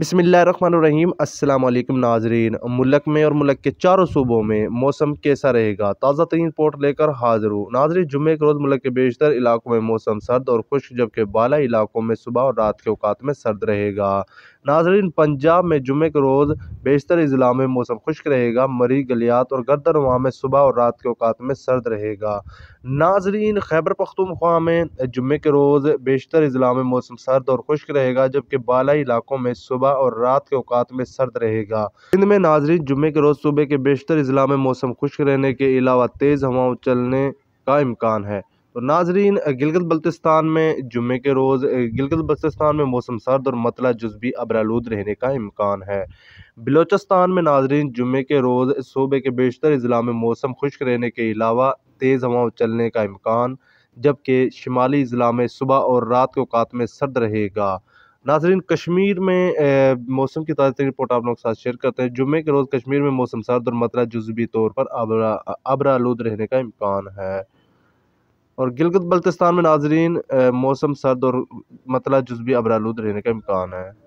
بسم اللہ الرحمن الرحیم السلام علیکم ناظرین ملک میں اور ملک کے چاروں صوبوں میں موسم کیسا رہے گا تازہ ترین پورٹ لے کر حاضر ہوں ناظرین جمعے کے روز ملک کے بیشتر علاقوں میں موسم سرد اور خشک جبکہ بالا علاقوں میں صبح اور رات کے اوقات میں سرد رہے گا ناظرین پنجاب میں جمعے کے روز بیشتر اضلاع میں موسم خشک رہے گا مری گلیات اور گردر وہاں میں صبح اور رات کے اوقات میں سرد رہے گا ناظرین خیبر پختونخوا میں جمعے کے روز بیشتر اضلاع میں موسم سرد اور خشک رہے گا جبکہ بالا علاقوں میں صبح صبح اور رات کے اوقات میں سرد رہے گا سند میں ناظرین جمعے کے روز صوبے کے بیشتر اضلاع میں موسم خشک رہنے کے علاوہ تیز ہواؤں چلنے کا امکان ہے تو ناظرین گلگت بلتستان میں جمعے کے روز گلگت بلتستان میں موسم سرد اور مطلع جزبی ابرالود رہنے کا امکان ہے بلوچستان میں ناظرین جمعے کے روز صوبے کے بیشتر اضلاع میں موسم خشک رہنے کے علاوہ تیز ہواؤں چلنے کا امکان جبکہ شمالی اضلاع میں صبح اور رات کے اوقات میں سرد رہے گا ناظرین کشمیر میں موسم کی تازہ رپورٹ آپ لوگ ساتھ شیئر کرتے ہیں جمعے کے روز کشمیر میں موسم سرد اور مطلع جزوی طور پر ابرا ابر آلود رہنے کا امکان ہے اور گلگت بلتستان میں ناظرین موسم سرد اور مطلع جزوی ابر آلود رہنے کا امکان ہے